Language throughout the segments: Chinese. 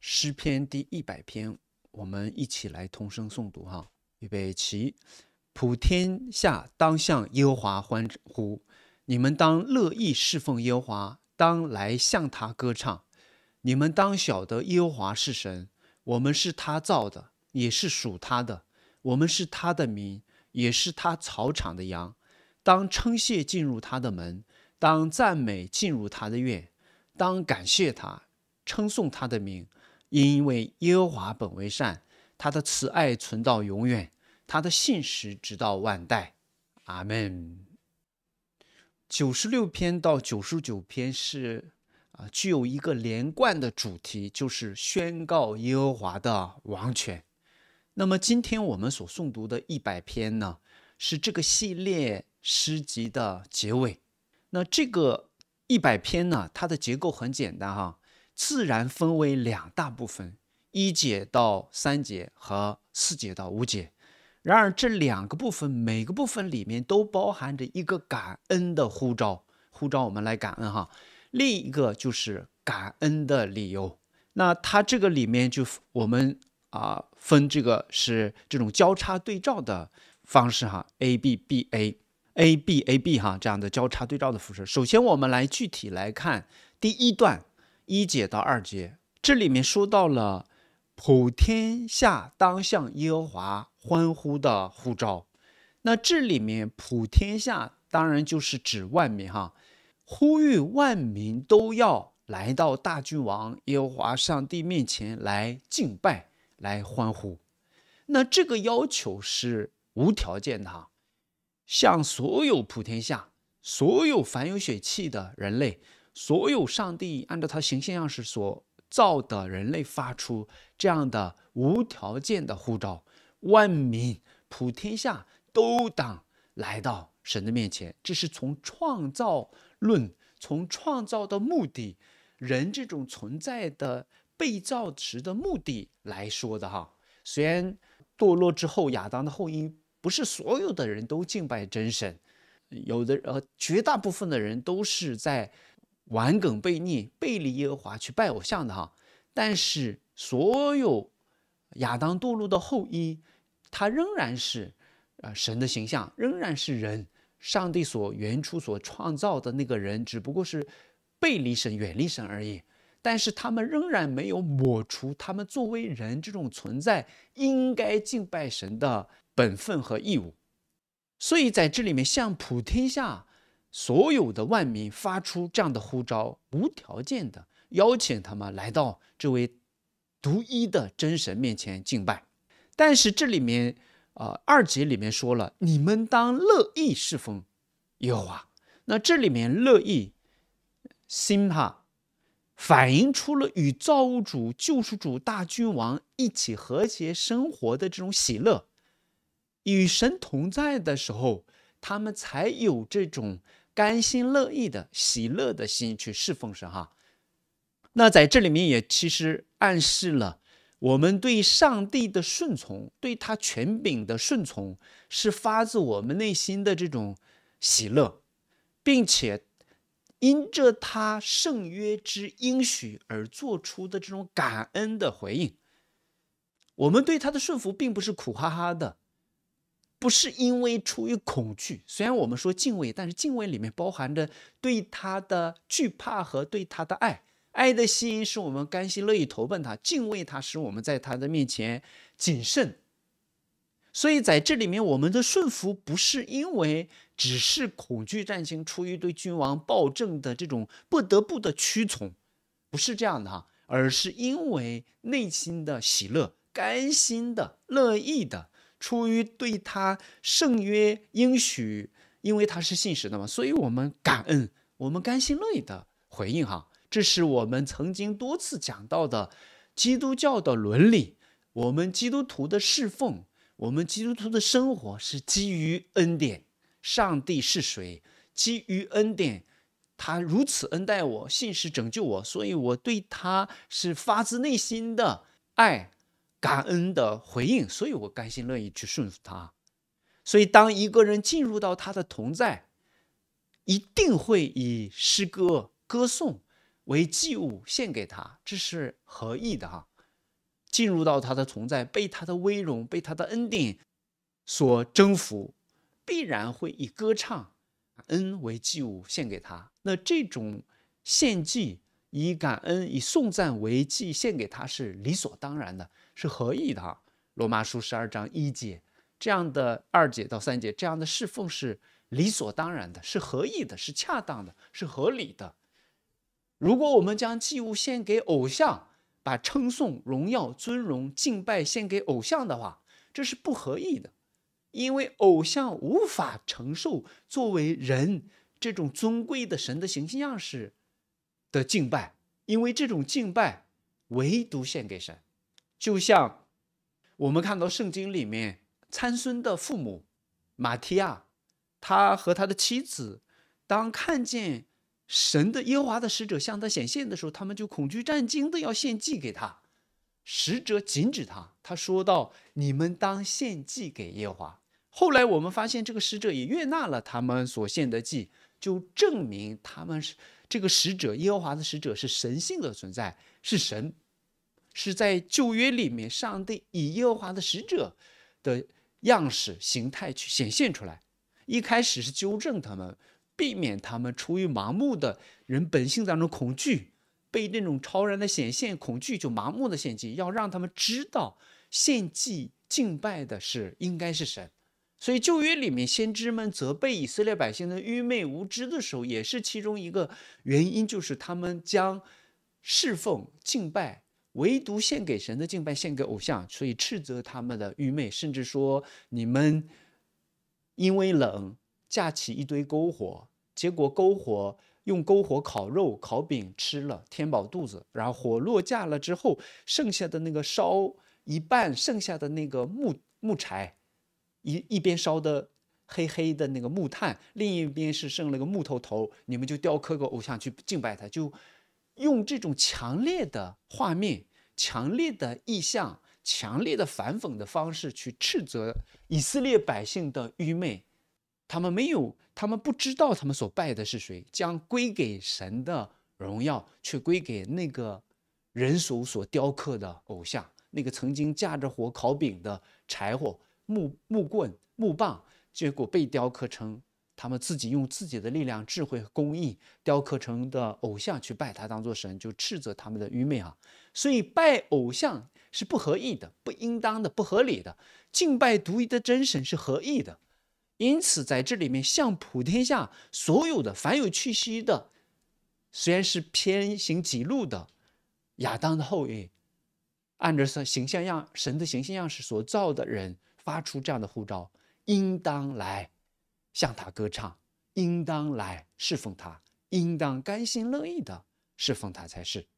诗篇第一百篇，我们一起来同声诵读哈，预备起！普天下当向耶和华欢呼，你们当乐意侍奉耶和华，当来向他歌唱。你们当晓得耶和华是神，我们是他造的，也是属他的。我们是他的民，也是他草场的羊。当称谢进入他的门，当赞美进入他的院，当感谢他，称颂他的名。因为耶和华本为善，他的慈爱存到永远，他的信实直到万代。阿门。九十六篇到九十九篇是啊，具有一个连贯的主题，就是宣告耶和华的王权。那么今天我们所诵读的一百篇呢，是这个系列诗集的结尾。那这个一百篇呢，它的结构很简单哈。自然分为两大部分，一节到三节和四节到五节。然而，这两个部分每个部分里面都包含着一个感恩的呼召，呼召我们来感恩哈。另一个就是感恩的理由。那它这个里面就我们啊分这个是这种交叉对照的方式哈，A B B A A B A B 哈这样的交叉对照的辐式。首先，我们来具体来看第一段。一节到二节，这里面说到了普天下当向耶和华欢呼的呼召。那这里面普天下当然就是指万民哈，呼吁万民都要来到大君王耶和华上帝面前来敬拜，来欢呼。那这个要求是无条件的，向所有普天下所有凡有血气的人类。所有上帝按照他形象样式所造的人类发出这样的无条件的呼召，万民普天下都当来到神的面前。这是从创造论、从创造的目的、人这种存在的被造时的目的来说的哈。虽然堕落之后，亚当的后裔不是所有的人都敬拜真神，有的呃，绝大部分的人都是在。玩梗悖逆、背离耶和华去拜偶像的哈，但是所有亚当堕落的后裔，他仍然是啊神的形象，仍然是人，上帝所原初所创造的那个人，只不过是背离神、远离神而已。但是他们仍然没有抹除他们作为人这种存在应该敬拜神的本分和义务，所以在这里面向普天下。所有的万民发出这样的呼召，无条件的邀请他们来到这位独一的真神面前敬拜。但是这里面，呃，二节里面说了，你们当乐意侍奉耶和华。那这里面乐意心，它反映出了与造物主、救赎主、大君王一起和谐生活的这种喜乐。与神同在的时候，他们才有这种。甘心乐意的喜乐的心去侍奉神，哈，那在这里面也其实暗示了我们对上帝的顺从，对他权柄的顺从，是发自我们内心的这种喜乐，并且因着他圣约之应许而做出的这种感恩的回应，我们对他的顺服并不是苦哈哈的。不是因为出于恐惧，虽然我们说敬畏，但是敬畏里面包含着对他的惧怕和对他的爱。爱的心使我们甘心乐意投奔他，敬畏他使我们在他的面前谨慎。所以在这里面，我们的顺服不是因为只是恐惧战情，出于对君王暴政的这种不得不的屈从，不是这样的哈，而是因为内心的喜乐，甘心的乐意的。出于对他圣约应许，因为他是信实的嘛，所以我们感恩，我们甘心乐意的回应哈。这是我们曾经多次讲到的基督教的伦理，我们基督徒的侍奉，我们基督徒的生活是基于恩典。上帝是谁？基于恩典，他如此恩待我，信实拯救我，所以我对他是发自内心的爱。感恩的回应，所以我甘心乐意去顺服他。所以，当一个人进入到他的同在，一定会以诗歌歌颂为祭物献给他，这是何意的哈？进入到他的存在，被他的威容、被他的恩典所征服，必然会以歌唱恩为祭物献给他。那这种献祭以感恩、以颂赞为祭献给他是理所当然的。是合意的哈，《罗马书》十二章一节，这样的二节到三节这样的侍奉是理所当然的，是合意的，是恰当的，是合理的。如果我们将祭物献给偶像，把称颂、荣耀、尊荣、敬拜献给偶像的话，这是不合意的，因为偶像无法承受作为人这种尊贵的神的形象式的敬拜，因为这种敬拜唯独献给神。就像我们看到圣经里面参孙的父母马提亚，他和他的妻子，当看见神的耶和华的使者向他显现的时候，他们就恐惧战惊的要献祭给他，使者禁止他，他说道：“你们当献祭给耶和华。后来我们发现这个使者也悦纳了他们所献的祭，就证明他们是这个使者耶和华的使者是神性的存在，是神。是在旧约里面，上帝以耶和华的使者，的样式形态去显现出来。一开始是纠正他们，避免他们出于盲目的人本性当中恐惧，被那种超然的显现恐惧就盲目的献祭，要让他们知道献祭敬拜的是应该是神。所以旧约里面先知们责备以色列百姓的愚昧无知的时候，也是其中一个原因，就是他们将侍奉敬拜。唯独献给神的敬拜，献给偶像，所以斥责他们的愚昧，甚至说你们因为冷架起一堆篝火，结果篝火用篝火烤肉、烤饼吃了，填饱肚子。然后火落架了之后，剩下的那个烧一半，剩下的那个木木柴，一一边烧的黑黑的那个木炭，另一边是剩了个木头头，你们就雕刻个偶像去敬拜他，就。用这种强烈的画面、强烈的意象、强烈的反讽的方式去斥责以色列百姓的愚昧，他们没有，他们不知道他们所拜的是谁，将归给神的荣耀却归给那个人手所雕刻的偶像，那个曾经架着火烤饼的柴火、木木棍、木棒，结果被雕刻成。他们自己用自己的力量、智慧和工艺雕刻成的偶像去拜他当做神，就斥责他们的愚昧啊！所以拜偶像是不合意的、不应当的、不合理的。敬拜独一的真神是合意的。因此，在这里面向普天下所有的凡有气息的，虽然是偏行己路的亚当的后裔，按照神形象样神的形象样式所造的人，发出这样的呼召，应当来。向他歌唱，应当来侍奉他，应当甘心乐意的侍奉他才是。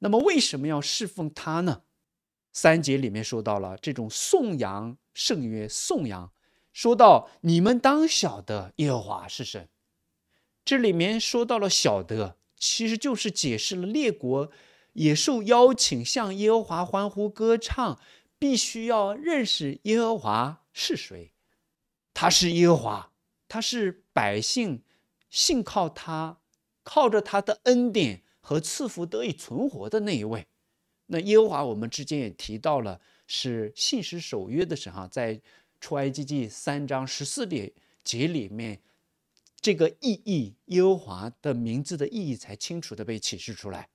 那么为什么要侍奉他呢？三节里面说到了这种颂扬，圣约颂扬，说到你们当晓得耶和华是谁。这里面说到了晓得，其实就是解释了列国也受邀请向耶和华欢呼歌唱，必须要认识耶和华是谁，他是耶和华。他是百姓信靠他，靠着他的恩典和赐福得以存活的那一位。那耶和华，我们之间也提到了，是信实守约的神候，在出埃及记三章十四节节里面，这个意义，耶和华的名字的意义才清楚的被启示出来。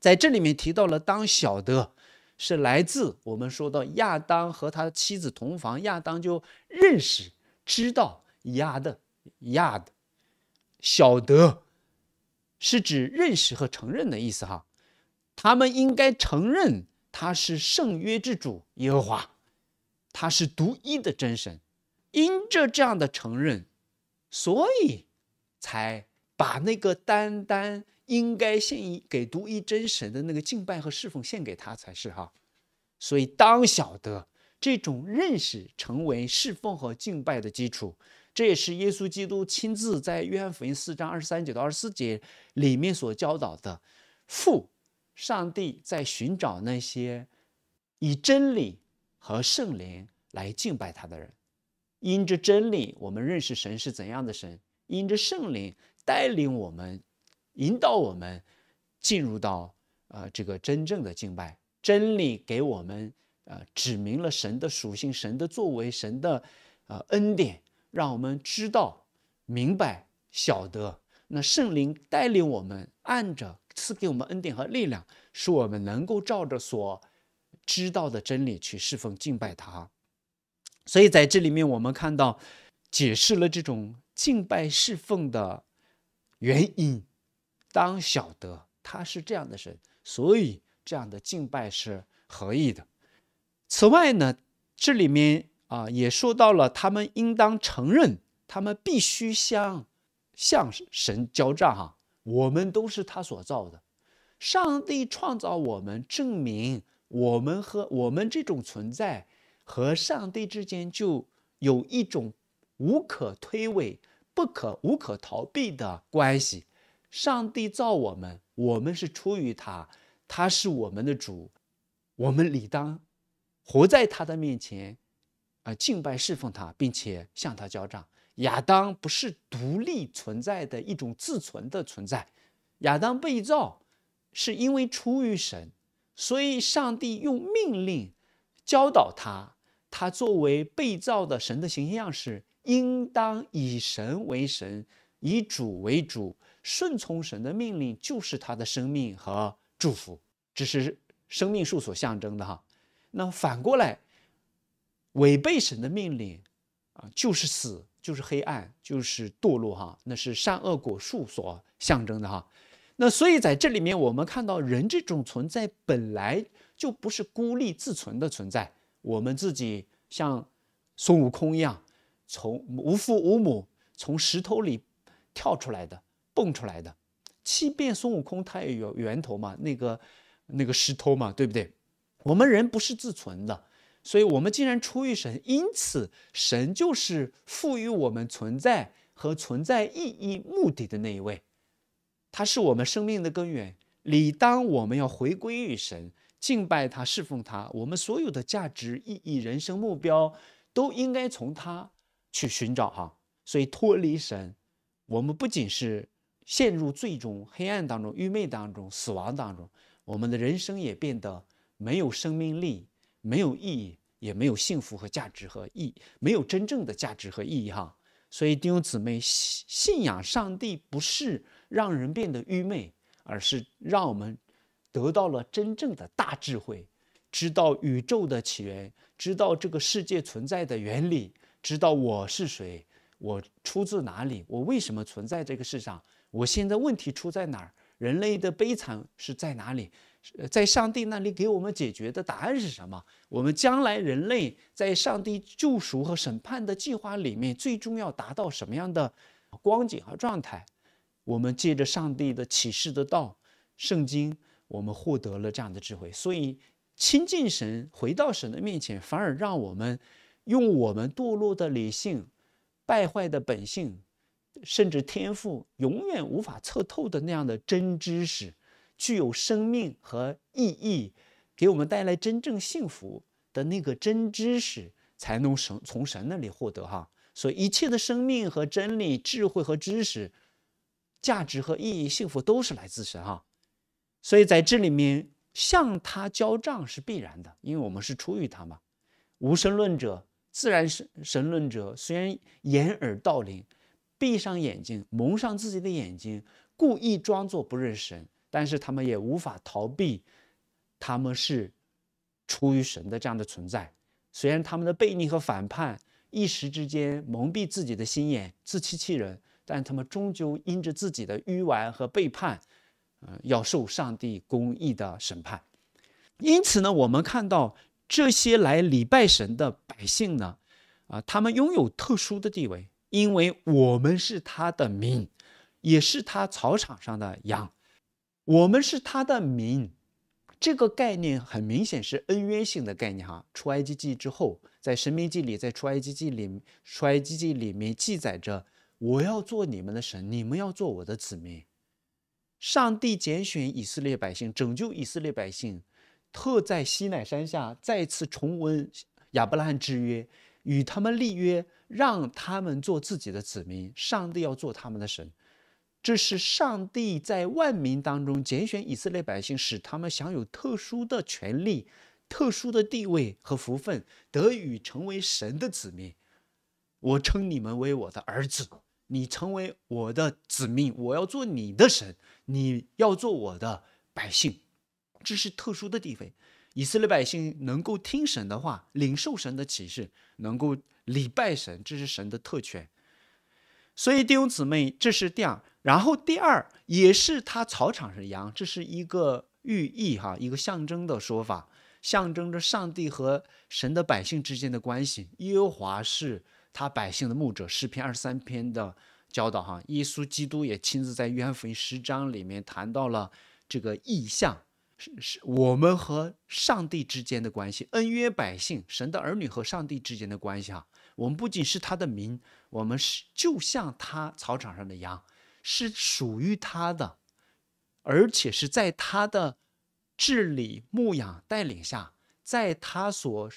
在这里面提到了，当晓得是来自我们说到亚当和他妻子同房，亚当就认识知道。压的压的，晓得是指认识和承认的意思哈。他们应该承认他是圣约之主耶和华，他是独一的真神。因着这样的承认，所以才把那个单单应该献给独一真神的那个敬拜和侍奉献给他才是哈。所以当晓得这种认识成为侍奉和敬拜的基础。这也是耶稣基督亲自在约翰福音四章二十三节到二十四节里面所教导的。父，上帝在寻找那些以真理和圣灵来敬拜他的人。因着真理，我们认识神是怎样的神；因着圣灵带领我们、引导我们，进入到呃这个真正的敬拜。真理给我们呃指明了神的属性、神的作为、神的呃恩典。让我们知道、明白、晓得，那圣灵带领我们，按着赐给我们恩典和力量，使我们能够照着所知道的真理去侍奉、敬拜他。所以在这里面，我们看到解释了这种敬拜侍奉的原因，当晓得他是这样的神，所以这样的敬拜是合意的。此外呢，这里面。啊，也说到了，他们应当承认，他们必须向向神交账。哈，我们都是他所造的，上帝创造我们，证明我们和我们这种存在和上帝之间就有一种无可推诿、不可无可逃避的关系。上帝造我们，我们是出于他，他是我们的主，我们理当活在他的面前。敬拜侍奉他，并且向他交账。亚当不是独立存在的一种自存的存在，亚当被造，是因为出于神，所以上帝用命令教导他，他作为被造的神的形象是，应当以神为神，以主为主，顺从神的命令就是他的生命和祝福，只是生命树所象征的哈。那反过来。违背神的命令，啊，就是死，就是黑暗，就是堕落，哈，那是善恶果树所象征的，哈。那所以在这里面，我们看到人这种存在本来就不是孤立自存的存在。我们自己像孙悟空一样，从无父无母，从石头里跳出来的，蹦出来的，七变孙悟空它也有源头嘛，那个那个石头嘛，对不对？我们人不是自存的。所以我们既然出于神，因此神就是赋予我们存在和存在意义、目的的那一位，他是我们生命的根源。理当我们要回归于神，敬拜他，侍奉他。我们所有的价值、意义、人生目标，都应该从他去寻找。哈，所以脱离神，我们不仅是陷入最终黑暗当中、愚昧当中、死亡当中，我们的人生也变得没有生命力、没有意义。也没有幸福和价值和意，没有真正的价值和意义哈。所以弟兄姊妹，信信仰上帝不是让人变得愚昧，而是让我们得到了真正的大智慧，知道宇宙的起源，知道这个世界存在的原理，知道我是谁，我出自哪里，我为什么存在这个世上，我现在问题出在哪儿，人类的悲惨是在哪里。在上帝那里给我们解决的答案是什么？我们将来人类在上帝救赎和审判的计划里面，最终要达到什么样的光景和状态？我们借着上帝的启示的道、圣经，我们获得了这样的智慧。所以，亲近神、回到神的面前，反而让我们用我们堕落的理性、败坏的本性，甚至天赋，永远无法测透的那样的真知识。具有生命和意义，给我们带来真正幸福的那个真知识，才能神从神那里获得哈。所以一切的生命和真理、智慧和知识、价值和意义、幸福都是来自神哈。所以在这里面向他交账是必然的，因为我们是出于他嘛。无神论者、自然神神论者虽然掩耳盗铃，闭上眼睛，蒙上自己的眼睛，故意装作不认神。但是他们也无法逃避，他们是出于神的这样的存在。虽然他们的悖逆和反叛一时之间蒙蔽自己的心眼，自欺欺人，但他们终究因着自己的愚顽和背叛，呃，要受上帝公义的审判。因此呢，我们看到这些来礼拜神的百姓呢，啊，他们拥有特殊的地位，因为我们是他的民，也是他草场上的羊。我们是他的民，这个概念很明显是恩怨性的概念哈。出埃及记之后，在神明记里，在出埃及记里，出埃及记里面记载着：我要做你们的神，你们要做我的子民。上帝拣选以色列百姓，拯救以色列百姓，特在西乃山下再次重温亚伯拉罕之约，与他们立约，让他们做自己的子民，上帝要做他们的神。这是上帝在万民当中拣选以色列百姓，使他们享有特殊的权利、特殊的地位和福分，得以成为神的子民。我称你们为我的儿子，你成为我的子民，我要做你的神，你要做我的百姓。这是特殊的地位。以色列百姓能够听神的话，领受神的启示，能够礼拜神，这是神的特权。所以弟兄姊妹，这是第二。然后第二也是他草场上羊，这是一个寓意哈，一个象征的说法，象征着上帝和神的百姓之间的关系。耶和华是他百姓的牧者。诗篇二十三篇的教导哈，耶稣基督也亲自在约翰福音十章里面谈到了这个意象，是是我们和上帝之间的关系，恩约百姓，神的儿女和上帝之间的关系哈。我们不仅是他的民，我们是就像他草场上的羊，是属于他的，而且是在他的治理、牧养、带领下，在他所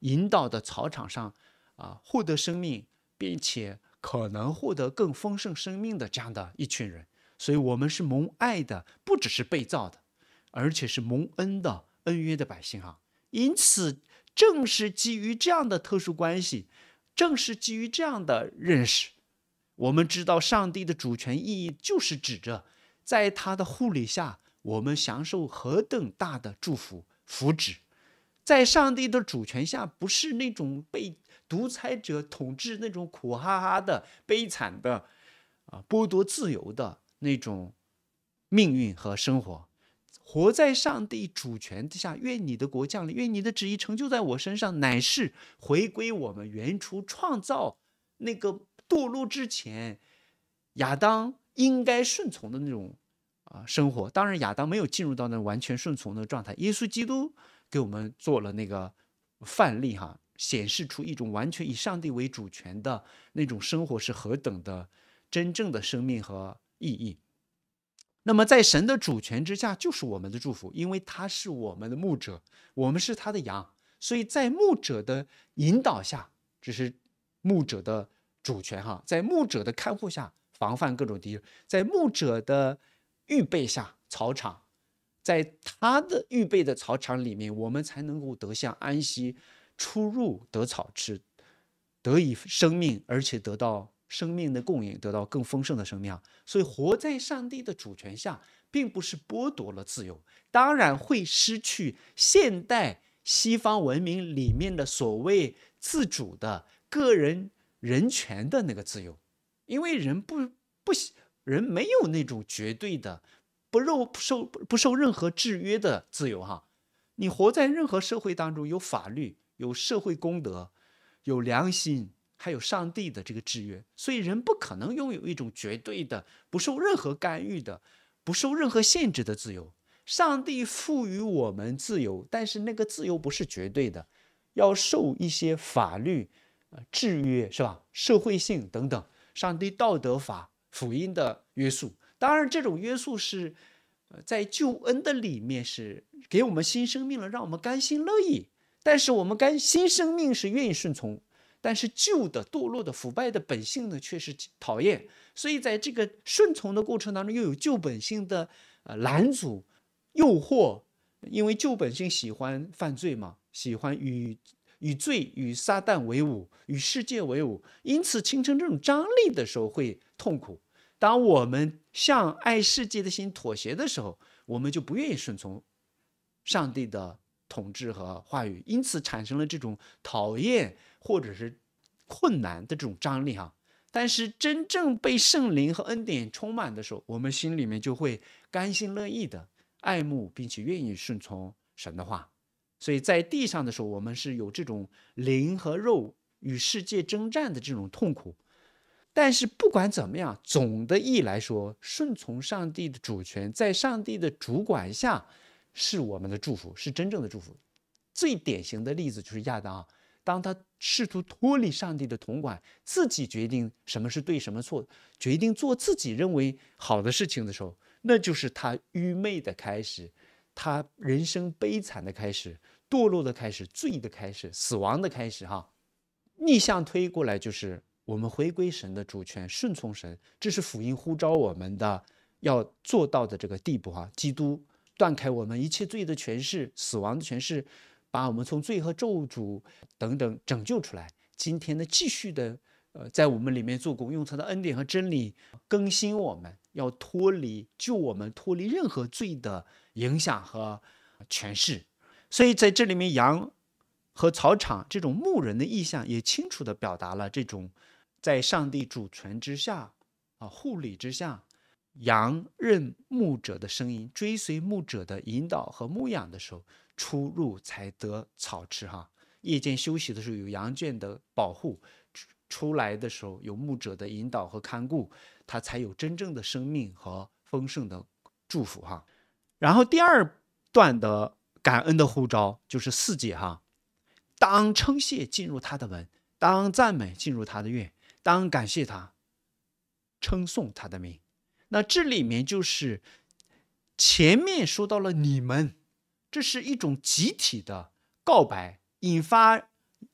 引导的草场上啊，获得生命，并且可能获得更丰盛生命的这样的一群人。所以，我们是蒙爱的，不只是被造的，而且是蒙恩的、恩约的百姓啊。因此，正是基于这样的特殊关系。正是基于这样的认识，我们知道上帝的主权意义就是指着，在他的护理下，我们享受何等大的祝福福祉。在上帝的主权下，不是那种被独裁者统治那种苦哈哈的悲惨的啊，剥夺自由的那种命运和生活。活在上帝主权之下，愿你的国降临，愿你的旨意成就在我身上，乃是回归我们原初创造那个堕落之前，亚当应该顺从的那种啊生活。当然，亚当没有进入到那完全顺从的状态。耶稣基督给我们做了那个范例，哈，显示出一种完全以上帝为主权的那种生活是何等的真正的生命和意义。那么，在神的主权之下，就是我们的祝福，因为他是我们的牧者，我们是他的羊。所以在牧者的引导下，这是牧者的主权哈，在牧者的看护下，防范各种敌人，在牧者的预备下草场，在他的预备的草场里面，我们才能够得向安息，出入得草吃，得以生命，而且得到。生命的供应得到更丰盛的生命，所以活在上帝的主权下，并不是剥夺了自由，当然会失去现代西方文明里面的所谓自主的个人人权的那个自由，因为人不不人没有那种绝对的不受不受不受任何制约的自由哈，你活在任何社会当中，有法律，有社会公德，有良心。还有上帝的这个制约，所以人不可能拥有一种绝对的不受任何干预的、不受任何限制的自由。上帝赋予我们自由，但是那个自由不是绝对的，要受一些法律、呃制约，是吧？社会性等等，上帝道德法、福音的约束。当然，这种约束是在救恩的里面是给我们新生命了，让我们甘心乐意。但是我们甘新生命是愿意顺从。但是旧的堕落的腐败的本性呢，却是讨厌。所以在这个顺从的过程当中，又有旧本性的呃拦阻、诱惑，因为旧本性喜欢犯罪嘛，喜欢与与罪、与撒旦为伍，与世界为伍。因此，形成这种张力的时候会痛苦。当我们向爱世界的心妥协的时候，我们就不愿意顺从上帝的。统治和话语，因此产生了这种讨厌或者是困难的这种张力哈。但是真正被圣灵和恩典充满的时候，我们心里面就会甘心乐意的爱慕并且愿意顺从神的话。所以在地上的时候，我们是有这种灵和肉与世界征战的这种痛苦。但是不管怎么样，总的意来说，顺从上帝的主权，在上帝的主管下。是我们的祝福，是真正的祝福。最典型的例子就是亚当啊，当他试图脱离上帝的统管，自己决定什么是对什么错，决定做自己认为好的事情的时候，那就是他愚昧的开始，他人生悲惨的开始，堕落的开始，罪的开始，死亡的开始。哈，逆向推过来就是我们回归神的主权，顺从神，这是福音呼召我们的要做到的这个地步哈，基督。断开我们一切罪的诠释、死亡的诠释，把我们从罪和咒诅等等拯救出来。今天呢，继续的呃，在我们里面做工，用他的恩典和真理更新我们，要脱离救我们脱离任何罪的影响和诠释。所以在这里面，羊和草场这种牧人的意象，也清楚地表达了这种在上帝主权之下啊护理之下。羊任牧者的声音，追随牧者的引导和牧养的时候，出入才得草吃哈。夜间休息的时候有羊圈的保护，出来的时候有牧者的引导和看顾，它才有真正的生命和丰盛的祝福哈。然后第二段的感恩的呼召就是四季哈，当称谢进入他的门，当赞美进入他的院，当感谢他，称颂他的名。那这里面就是前面说到了你们，这是一种集体的告白，引发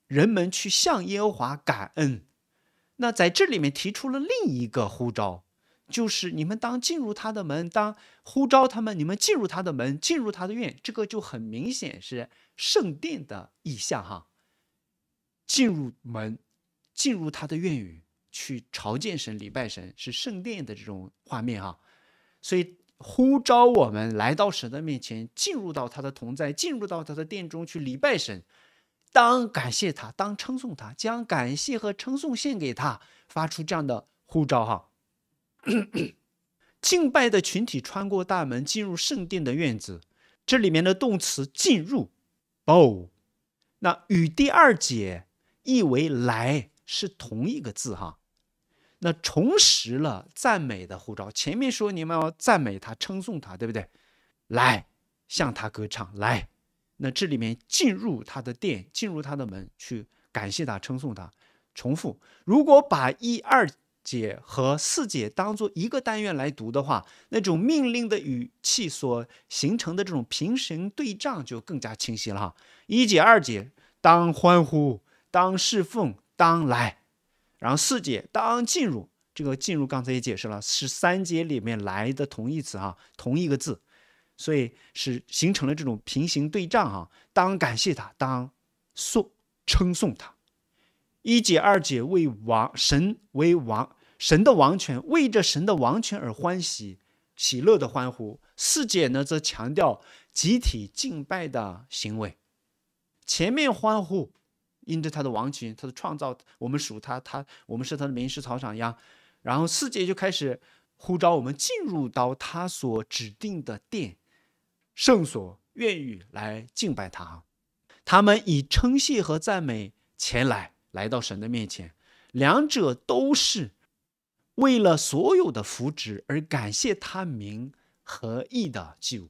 人们去向耶和华感恩。那在这里面提出了另一个呼召，就是你们当进入他的门，当呼召他们，你们进入他的门，进入他的院，这个就很明显是圣殿的意象哈。进入门，进入他的院宇。去朝见神、礼拜神是圣殿的这种画面哈，所以呼召我们来到神的面前，进入到他的同在，进入到他的殿中去礼拜神，当感谢他，当称颂他，将感谢和称颂献给他，发出这样的呼召哈。敬拜的群体穿过大门进入圣殿的院子，这里面的动词“进入”哦，那与第二节译为“来”是同一个字哈。那重拾了赞美的护照。前面说你们要赞美他，称颂他，对不对？来，向他歌唱，来，那这里面进入他的殿，进入他的门，去感谢他，称颂他。重复，如果把一二节和四节当做一个单元来读的话，那种命令的语气所形成的这种平行对仗就更加清晰了。一节、二节，当欢呼，当侍奉，当来。然后四姐当进入这个进入，刚才也解释了，是三姐里面来的同义词啊，同一个字，所以是形成了这种平行对仗啊。当感谢他，当颂称颂他。一姐、二姐为王神为王神的王权，为着神的王权而欢喜喜乐的欢呼。四姐呢，则强调集体敬拜的行为，前面欢呼。因着他的王权，他的创造，我们属他，他我们是他的名师草场一样。然后四界就开始呼召我们进入到他所指定的殿、圣所，愿意来敬拜他。他们以称谢和赞美前来，来到神的面前，两者都是为了所有的福祉而感谢他名和义的救。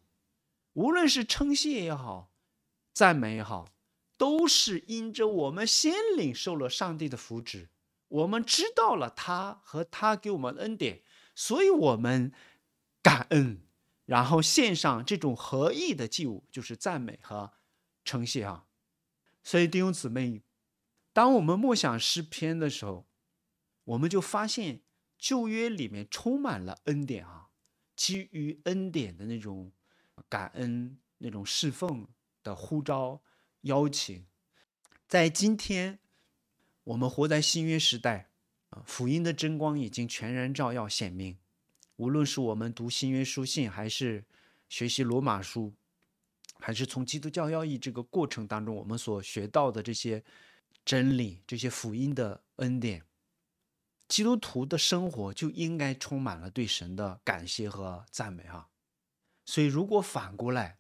无论是称谢也好，赞美也好。都是因着我们先领受了上帝的福祉，我们知道了他和他给我们恩典，所以我们感恩，然后献上这种合意的祭物，就是赞美和称谢啊。所以弟兄姊妹，当我们默想诗篇的时候，我们就发现旧约里面充满了恩典啊，基于恩典的那种感恩、那种侍奉的呼召。邀请，在今天，我们活在新约时代，啊，福音的真光已经全然照耀显明。无论是我们读新约书信，还是学习罗马书，还是从基督教要义这个过程当中，我们所学到的这些真理、这些福音的恩典，基督徒的生活就应该充满了对神的感谢和赞美啊。所以，如果反过来，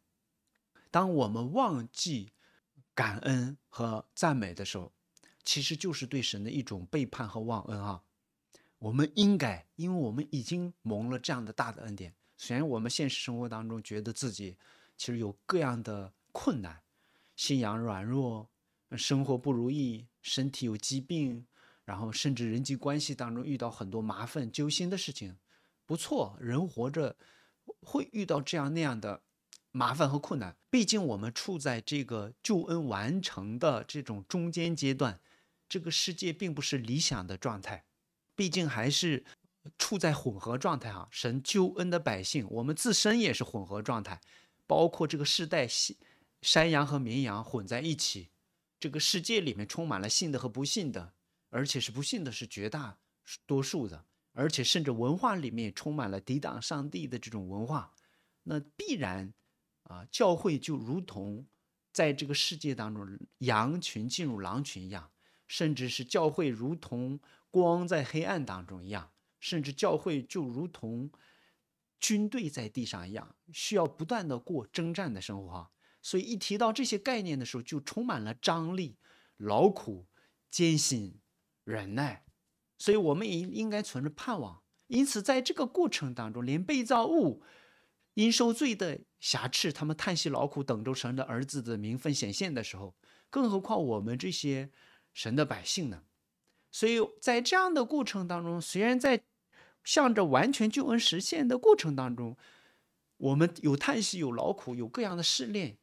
当我们忘记，感恩和赞美的时候，其实就是对神的一种背叛和忘恩啊！我们应该，因为我们已经蒙了这样的大的恩典。虽然我们现实生活当中觉得自己其实有各样的困难，信仰软弱，生活不如意，身体有疾病，然后甚至人际关系当中遇到很多麻烦揪心的事情。不错，人活着会遇到这样那样的。麻烦和困难，毕竟我们处在这个救恩完成的这种中间阶段，这个世界并不是理想的状态，毕竟还是处在混合状态啊。神救恩的百姓，我们自身也是混合状态，包括这个世代信山羊和绵羊混在一起，这个世界里面充满了信的和不信的，而且是不信的是绝大多数的，而且甚至文化里面充满了抵挡上帝的这种文化，那必然。啊，教会就如同在这个世界当中羊群进入狼群一样，甚至是教会如同光在黑暗当中一样，甚至教会就如同军队在地上一样，需要不断的过征战的生活。所以一提到这些概念的时候，就充满了张力、劳苦、艰辛、忍耐。所以我们也应该存着盼望。因此，在这个过程当中，连被造物。因受罪的瑕疵，他们叹息劳苦，等着神的儿子的名分显现的时候。更何况我们这些神的百姓呢？所以在这样的过程当中，虽然在向着完全救恩实现的过程当中，我们有叹息，有劳苦，有各样的试炼，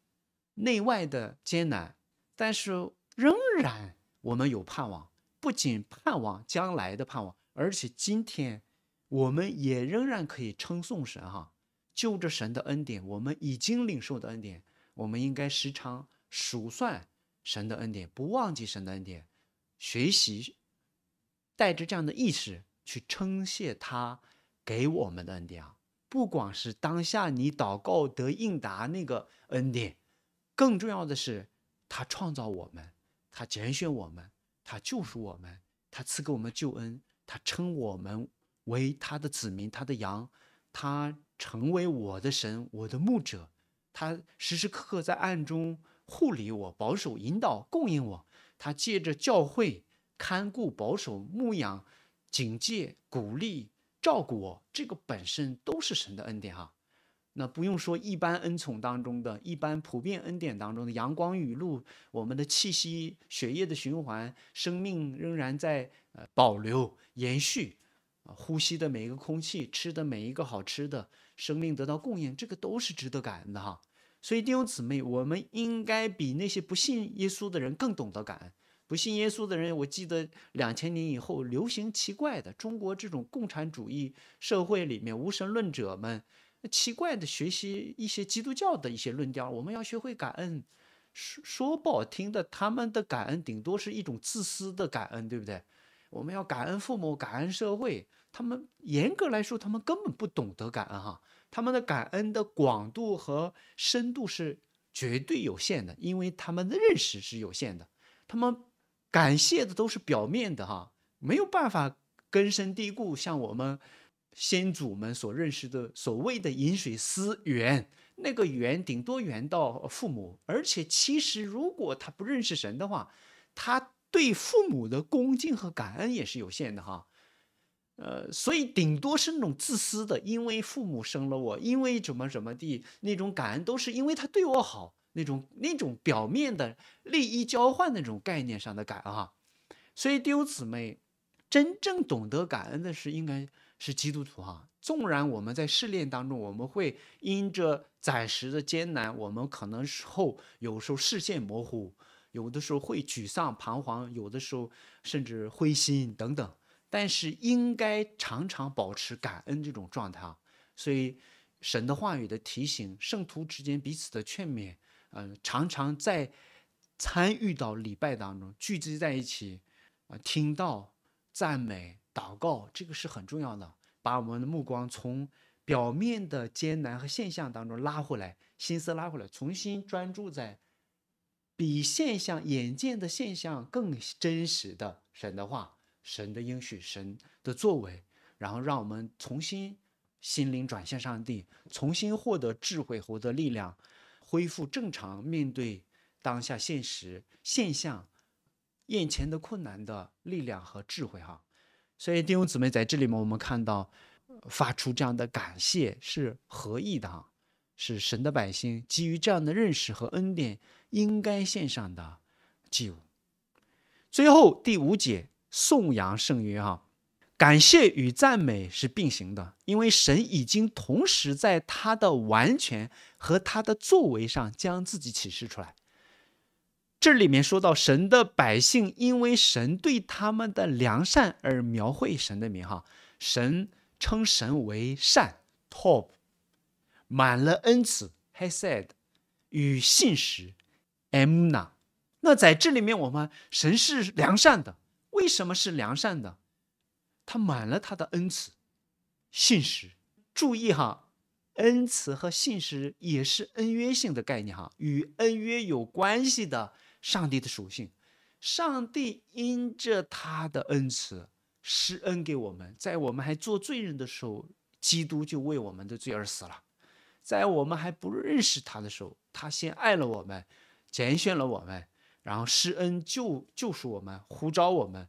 内外的艰难，但是仍然我们有盼望。不仅盼望将来的盼望，而且今天我们也仍然可以称颂神哈。就着神的恩典，我们已经领受的恩典，我们应该时常数算神的恩典，不忘记神的恩典，学习带着这样的意识去称谢他给我们的恩典啊！不光是当下你祷告得应答那个恩典，更重要的是，他创造我们，他拣选我们，他救赎我们，他赐给我们救恩，他称我们为他的子民，他的羊，他。成为我的神，我的牧者，他时时刻刻在暗中护理我、保守、引导、供应我。他借着教会看顾、保守、牧养、警戒、鼓励、照顾我，这个本身都是神的恩典啊。那不用说一般恩宠当中的一般普遍恩典当中的阳光、雨露，我们的气息、血液的循环，生命仍然在呃保留、延续，呼吸的每一个空气，吃的每一个好吃的。生命得到供应，这个都是值得感恩的哈。所以弟兄姊妹，我们应该比那些不信耶稣的人更懂得感恩。不信耶稣的人，我记得两千年以后流行奇怪的中国这种共产主义社会里面无神论者们，奇怪的学习一些基督教的一些论调。我们要学会感恩，说说不好听的，他们的感恩顶多是一种自私的感恩，对不对？我们要感恩父母，感恩社会。他们严格来说，他们根本不懂得感恩哈。他们的感恩的广度和深度是绝对有限的，因为他们的认识是有限的。他们感谢的都是表面的哈，没有办法根深蒂固。像我们先祖们所认识的所谓的饮水思源，那个源顶多源到父母。而且其实，如果他不认识神的话，他对父母的恭敬和感恩也是有限的哈。呃，所以顶多是那种自私的，因为父母生了我，因为怎么怎么地，那种感恩都是因为他对我好，那种那种表面的利益交换那种概念上的感恩。所以弟兄姊妹，真正懂得感恩的是应该是基督徒哈。纵然我们在试炼当中，我们会因着暂时的艰难，我们可能后有时候视线模糊，有的时候会沮丧、彷徨，有的时候甚至灰心等等。但是应该常常保持感恩这种状态，所以神的话语的提醒、圣徒之间彼此的劝勉，嗯，常常在参与到礼拜当中，聚集在一起，啊，听到赞美、祷告，这个是很重要的，把我们的目光从表面的艰难和现象当中拉回来，心思拉回来，重新专注在比现象、眼见的现象更真实的神的话。神的应许，神的作为，然后让我们重新心灵转向上帝，重新获得智慧，获得力量，恢复正常，面对当下现实现象、眼前的困难的力量和智慧。哈，所以弟兄姊妹在这里面，我们看到发出这样的感谢是合意的？哈，是神的百姓基于这样的认识和恩典，应该献上的祭物。最后第五节。颂扬圣约哈，感谢与赞美是并行的，因为神已经同时在他的完全和他的作为上将自己启示出来。这里面说到神的百姓，因为神对他们的良善而描绘神的名哈，神称神为善，top 满了恩慈，he said 与信实 m n a 那在这里面，我们神是良善的。为什么是良善的？他满了他的恩慈、信实。注意哈，恩慈和信实也是恩约性的概念哈，与恩约有关系的上帝的属性。上帝因着他的恩慈施恩给我们，在我们还做罪人的时候，基督就为我们的罪而死了；在我们还不认识他的时候，他先爱了我们，拣选了我们，然后施恩救救赎我们，呼召我们。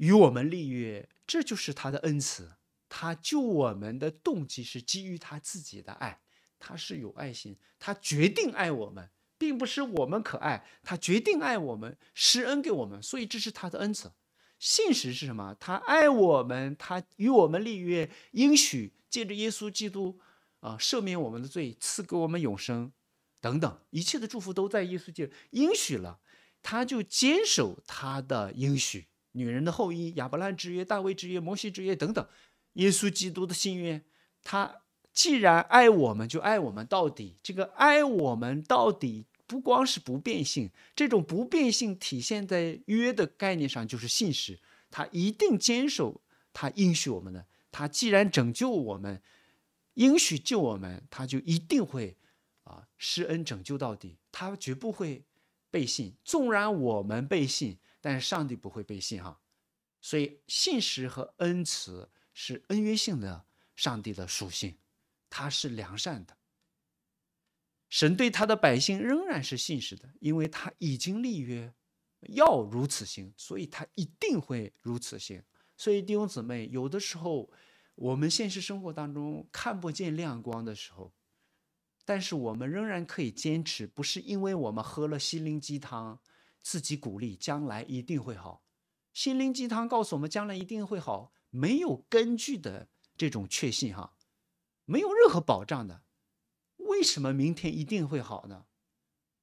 与我们立约，这就是他的恩赐。他救我们的动机是基于他自己的爱，他是有爱心，他决定爱我们，并不是我们可爱。他决定爱我们，施恩给我们，所以这是他的恩赐。现实是什么？他爱我们，他与我们立约，应许借着耶稣基督啊赦免我们的罪，赐给我们永生，等等一切的祝福都在耶稣基督应许了，他就坚守他的应许。女人的后裔，亚伯拉之约、大卫之约、摩西之约等等，耶稣基督的信约，他既然爱我们，就爱我们到底。这个爱我们到底不光是不变性，这种不变性体现在约的概念上就是信实，他一定坚守他应许我们的。他既然拯救我们，应许救我们，他就一定会啊施恩拯救到底，他绝不会背信。纵然我们背信。但是上帝不会被信哈，所以信实和恩慈是恩约性的上帝的属性，它是良善的。神对他的百姓仍然是信实的，因为他已经立约要如此行，所以他一定会如此行。所以弟兄姊妹，有的时候我们现实生活当中看不见亮光的时候，但是我们仍然可以坚持，不是因为我们喝了心灵鸡汤。自己鼓励，将来一定会好。心灵鸡汤告诉我们，将来一定会好，没有根据的这种确信哈，没有任何保障的。为什么明天一定会好呢？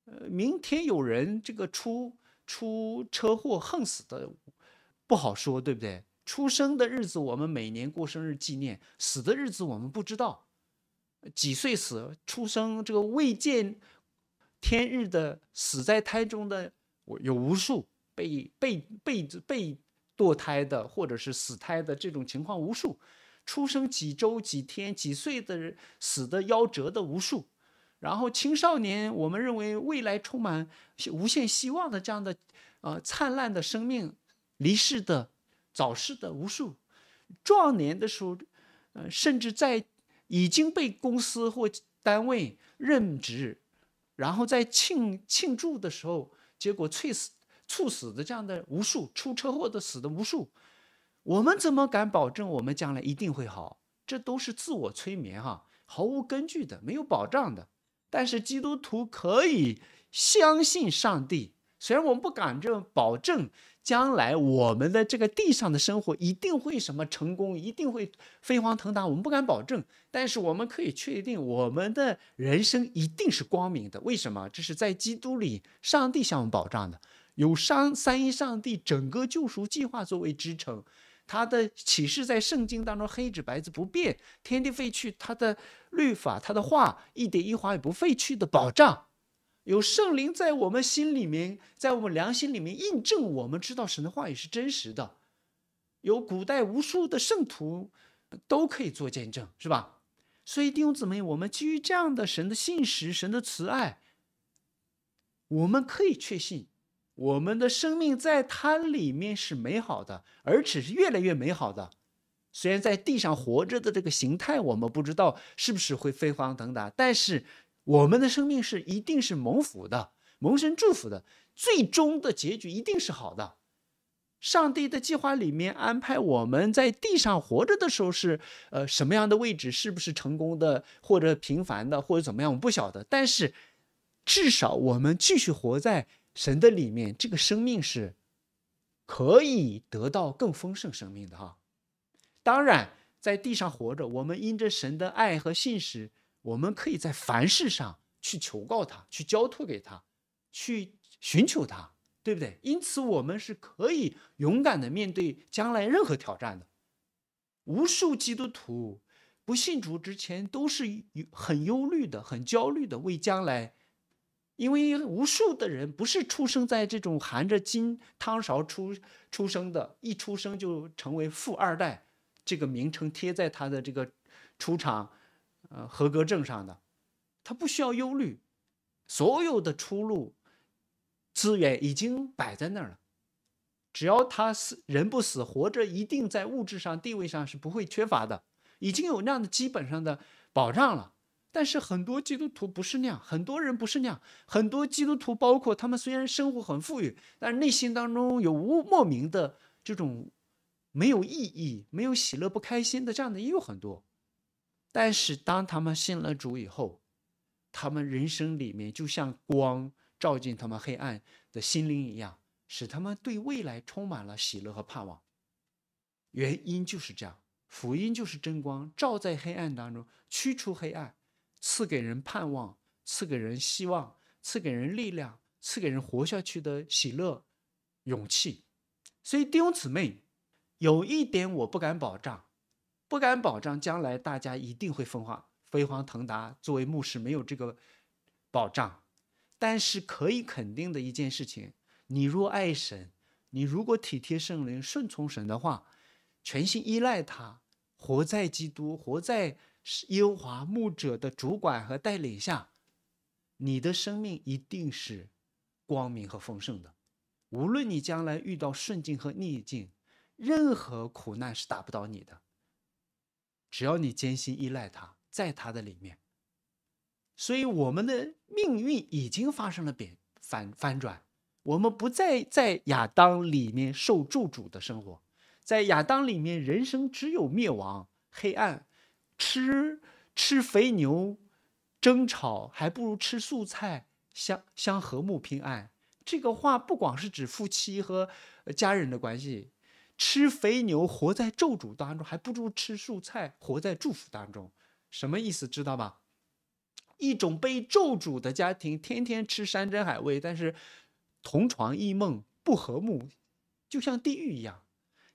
呃，明天有人这个出出车祸，横死的不好说，对不对？出生的日子我们每年过生日纪念，死的日子我们不知道几岁死，出生这个未见天日的，死在胎中的。我有无数被被被被堕胎的，或者是死胎的这种情况无数，出生几周几天几岁的死的夭折的无数，然后青少年，我们认为未来充满无限希望的这样的呃灿烂的生命离世的早逝的无数，壮年的时候，呃，甚至在已经被公司或单位任职，然后在庆庆祝的时候。结果猝死、猝死的这样的无数，出车祸的死的无数，我们怎么敢保证我们将来一定会好？这都是自我催眠哈，毫无根据的，没有保障的。但是基督徒可以相信上帝。虽然我们不敢这保证将来我们的这个地上的生活一定会什么成功，一定会飞黄腾达，我们不敢保证。但是我们可以确定，我们的人生一定是光明的。为什么？这是在基督里，上帝向我们保障的，有上三一上帝整个救赎计划作为支撑。他的启示在圣经当中，黑纸白字不变，天地废去，他的律法，他的话一点一划也不废去的保障。有圣灵在我们心里面，在我们良心里面印证，我们知道神的话语是真实的。有古代无数的圣徒都可以做见证，是吧？所以弟兄姊妹，我们基于这样的神的信实、神的慈爱，我们可以确信，我们的生命在它里面是美好的，而且是越来越美好的。虽然在地上活着的这个形态，我们不知道是不是会飞黄腾达，但是。我们的生命是一定是蒙福的，蒙神祝福的，最终的结局一定是好的。上帝的计划里面安排我们在地上活着的时候是呃什么样的位置，是不是成功的，或者平凡的，或者怎么样，我们不晓得。但是至少我们继续活在神的里面，这个生命是可以得到更丰盛生命的哈。当然，在地上活着，我们因着神的爱和信实。我们可以在凡事上去求告他，去交托给他，去寻求他，对不对？因此，我们是可以勇敢的面对将来任何挑战的。无数基督徒不信主之前都是很忧虑的、很焦虑的，为将来，因为无数的人不是出生在这种含着金汤勺出出生的，一出生就成为富二代，这个名称贴在他的这个出场。呃，合格证上的，他不需要忧虑，所有的出路、资源已经摆在那儿了。只要他死人不死，活着一定在物质上、地位上是不会缺乏的，已经有那样的基本上的保障了。但是很多基督徒不是那样，很多人不是那样，很多基督徒包括他们虽然生活很富裕，但内心当中有无莫名的这种没有意义、没有喜乐、不开心的这样的也有很多。但是当他们信了主以后，他们人生里面就像光照进他们黑暗的心灵一样，使他们对未来充满了喜乐和盼望。原因就是这样，福音就是真光照在黑暗当中，驱除黑暗，赐给人盼望，赐给人希望，赐给人力量，赐给人活下去的喜乐、勇气。所以弟兄姊妹，有一点我不敢保障。不敢保障将来大家一定会飞黄飞黄腾达。作为牧师没有这个保障，但是可以肯定的一件事情：你若爱神，你如果体贴圣灵、顺从神的话，全心依赖他，活在基督、活在耶和华牧者的主管和带领下，你的生命一定是光明和丰盛的。无论你将来遇到顺境和逆境，任何苦难是打不倒你的。只要你坚信依赖他，在他的里面，所以我们的命运已经发生了变反翻转。我们不再在亚当里面受咒主的生活，在亚当里面，人生只有灭亡、黑暗、吃吃肥牛、争吵，还不如吃素菜相相和睦平安。这个话不光是指夫妻和家人的关系。吃肥牛，活在咒诅当中，还不如吃蔬菜，活在祝福当中。什么意思？知道吧？一种被咒诅的家庭，天天吃山珍海味，但是同床异梦，不和睦，就像地狱一样；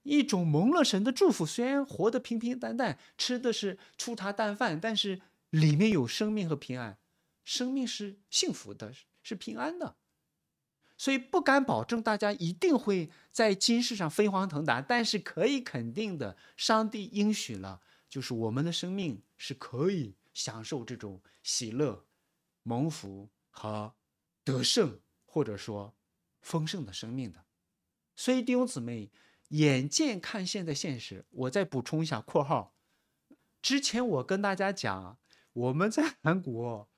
一种蒙了神的祝福，虽然活得平平淡淡，吃的是粗茶淡饭，但是里面有生命和平安，生命是幸福的，是平安的。所以不敢保证大家一定会在今世上飞黄腾达，但是可以肯定的，上帝应许了，就是我们的生命是可以享受这种喜乐、蒙福和得胜，或者说丰盛的生命的。所以弟兄姊妹，眼见看现在现实，我再补充一下：括号，之前我跟大家讲，我们在韩国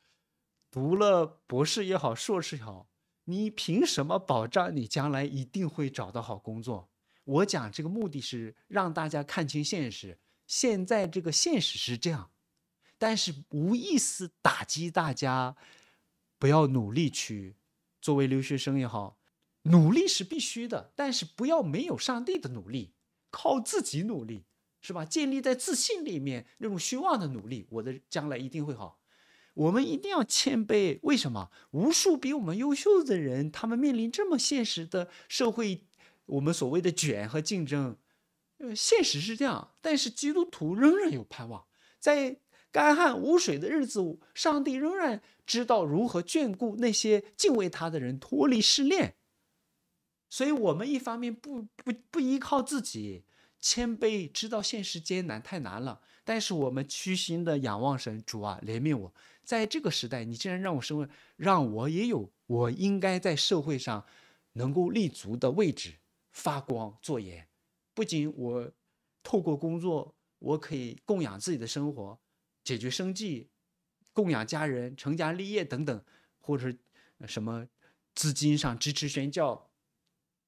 读了博士也好，硕士也好。你凭什么保障你将来一定会找到好工作？我讲这个目的是让大家看清现实。现在这个现实是这样，但是无意思打击大家，不要努力去。作为留学生也好，努力是必须的，但是不要没有上帝的努力，靠自己努力，是吧？建立在自信里面那种虚妄的努力，我的将来一定会好。我们一定要谦卑，为什么？无数比我们优秀的人，他们面临这么现实的社会，我们所谓的卷和竞争，现实是这样。但是基督徒仍然有盼望，在干旱无水的日子，上帝仍然知道如何眷顾那些敬畏他的人，脱离试炼。所以，我们一方面不不不依靠自己，谦卑，知道现实艰难太难了。但是，我们虚心的仰望神主啊，怜悯我。在这个时代，你竟然让我社会，让我也有我应该在社会上能够立足的位置，发光做言。不仅我透过工作，我可以供养自己的生活，解决生计，供养家人，成家立业等等，或者什么资金上支持宣教，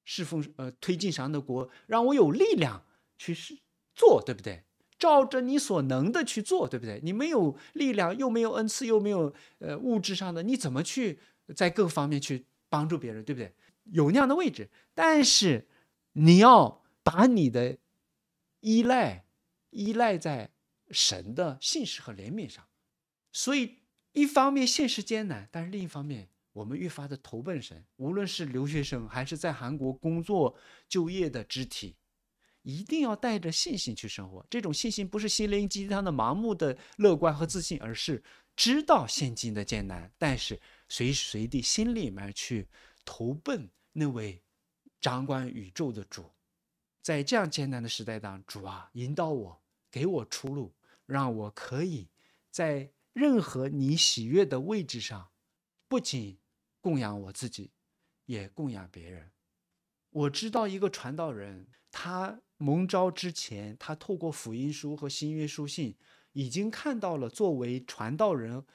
侍奉呃推进上的国，让我有力量去是做，对不对？照着你所能的去做，对不对？你没有力量，又没有恩赐，又没有呃物质上的，你怎么去在各方面去帮助别人，对不对？有那样的位置，但是你要把你的依赖依赖在神的信实和怜悯上。所以一方面现实艰难，但是另一方面我们越发的投奔神，无论是留学生还是在韩国工作就业的肢体。一定要带着信心去生活。这种信心不是心灵鸡汤的盲目的乐观和自信，而是知道现今的艰难，但是随时随地心里面去投奔那位掌管宇宙的主。在这样艰难的时代当中，主啊，引导我，给我出路，让我可以在任何你喜悦的位置上，不仅供养我自己，也供养别人。我知道一个传道人，他蒙召之前，他透过福音书和新约书信，已经看到了作为传道人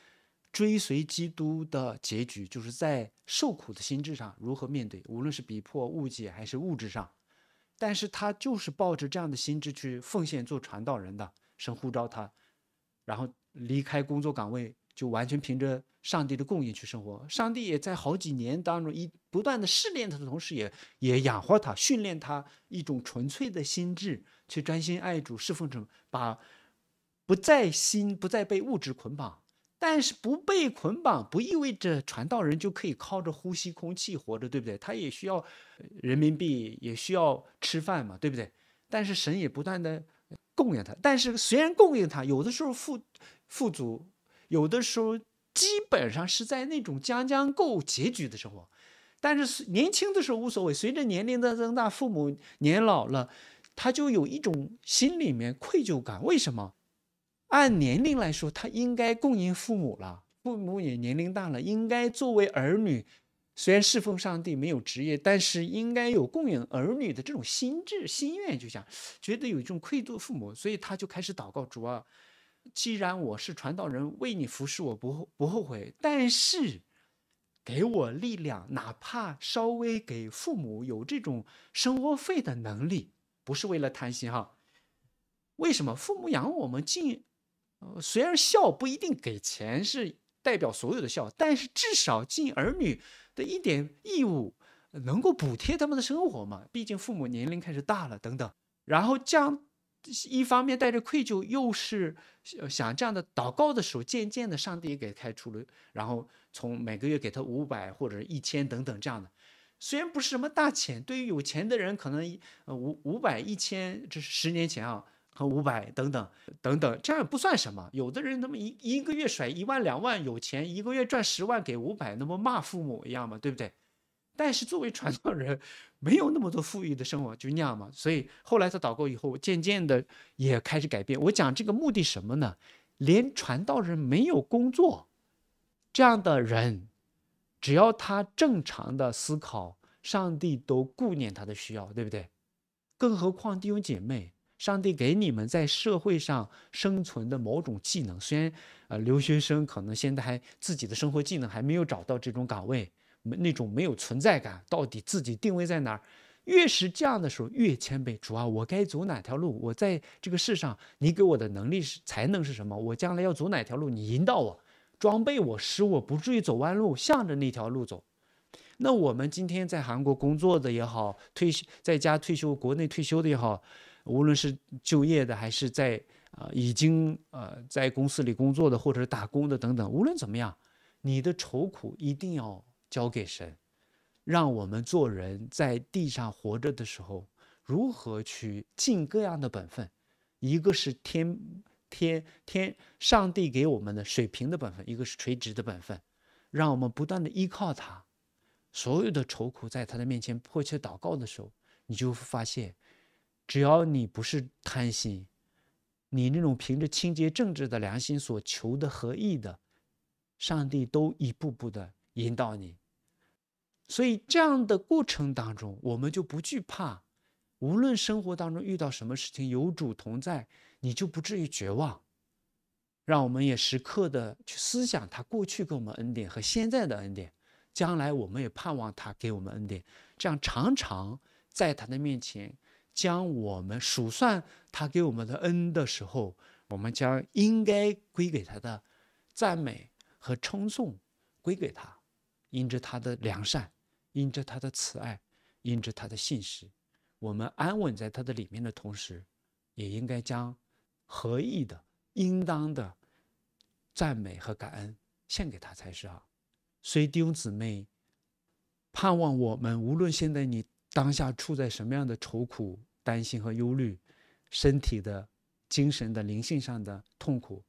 追随基督的结局，就是在受苦的心智上如何面对，无论是逼迫、误解还是物质上，但是他就是抱着这样的心智去奉献做传道人的神呼召他，然后离开工作岗位，就完全凭着。上帝的供应去生活，上帝也在好几年当中一不断的试炼他的同时，也也养活他，训练他一种纯粹的心智，去专心爱主，侍奉主，把不再心不再被物质捆绑。但是不被捆绑，不意味着传道人就可以靠着呼吸空气活着，对不对？他也需要人民币，也需要吃饭嘛，对不对？但是神也不断的供应他。但是虽然供应他，有的时候富富足，有的时候。基本上是在那种将将够结局的生活，但是年轻的时候无所谓。随着年龄的增大，父母年老了，他就有一种心里面愧疚感。为什么？按年龄来说，他应该供应父母了。父母也年龄大了，应该作为儿女，虽然侍奉上帝没有职业，但是应该有供养儿女的这种心智心愿。就想觉得有一种愧对父母，所以他就开始祷告主啊。既然我是传道人，为你服侍，我不不后悔。但是给我力量，哪怕稍微给父母有这种生活费的能力，不是为了贪心哈。为什么父母养我们尽？呃，虽然孝不一定给钱，是代表所有的孝，但是至少尽儿女的一点义务，能够补贴他们的生活嘛。毕竟父母年龄开始大了，等等。然后这样。一方面带着愧疚，又是想这样的祷告的时候，渐渐的上帝也给开除了，然后从每个月给他五百或者一千等等这样的，虽然不是什么大钱，对于有钱的人可能五五百一千，这是十年前啊，和五百等等等等，这样不算什么。有的人他妈一一个月甩一万两万有钱，一个月赚十万给五百，那不骂父母一样嘛，对不对？但是作为传道人。没有那么多富裕的生活就那样嘛，所以后来他导购以后，渐渐的也开始改变。我讲这个目的什么呢？连传道人没有工作这样的人，只要他正常的思考，上帝都顾念他的需要，对不对？更何况弟兄姐妹，上帝给你们在社会上生存的某种技能。虽然呃留学生可能现在还自己的生活技能还没有找到这种岗位。那种没有存在感，到底自己定位在哪儿？越是这样的时候，越谦卑。主啊，我该走哪条路？我在这个世上，你给我的能力是才能是什么？我将来要走哪条路？你引导我，装备我，使我不至于走弯路，向着那条路走。那我们今天在韩国工作的也好，退休在家退休、国内退休的也好，无论是就业的还是在啊已经呃在公司里工作的或者打工的等等，无论怎么样，你的愁苦一定要。交给神，让我们做人，在地上活着的时候，如何去尽各样的本分？一个是天天天上帝给我们的水平的本分，一个是垂直的本分，让我们不断的依靠他。所有的愁苦在他的面前迫切祷告的时候，你就发现，只要你不是贪心，你那种凭着清洁正直的良心所求的合意的，上帝都一步步的引导你。所以，这样的过程当中，我们就不惧怕，无论生活当中遇到什么事情，有主同在，你就不至于绝望。让我们也时刻的去思想他过去给我们恩典和现在的恩典，将来我们也盼望他给我们恩典。这样常常在他的面前，将我们数算他给我们的恩的时候，我们将应该归给他的赞美和称颂归给他，因着他的良善。因着他的慈爱，因着他的信实，我们安稳在他的里面的同时，也应该将合意的、应当的赞美和感恩献给他才是啊。所以弟兄姊妹，盼望我们无论现在你当下处在什么样的愁苦、担心和忧虑，身体的、精神的、灵性上的痛苦，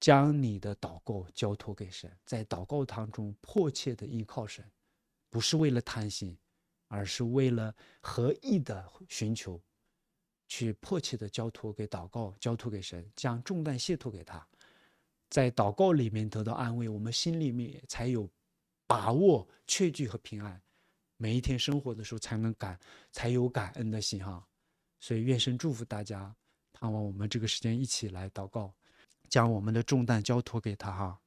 将你的祷告交托给神，在祷告当中迫切的依靠神。不是为了贪心，而是为了合意的寻求，去迫切的交托给祷告，交托给神，将重担卸托给他，在祷告里面得到安慰，我们心里面才有把握、确据和平安。每一天生活的时候，才能感，才有感恩的心啊！所以愿神祝福大家，盼望我们这个时间一起来祷告，将我们的重担交托给他哈。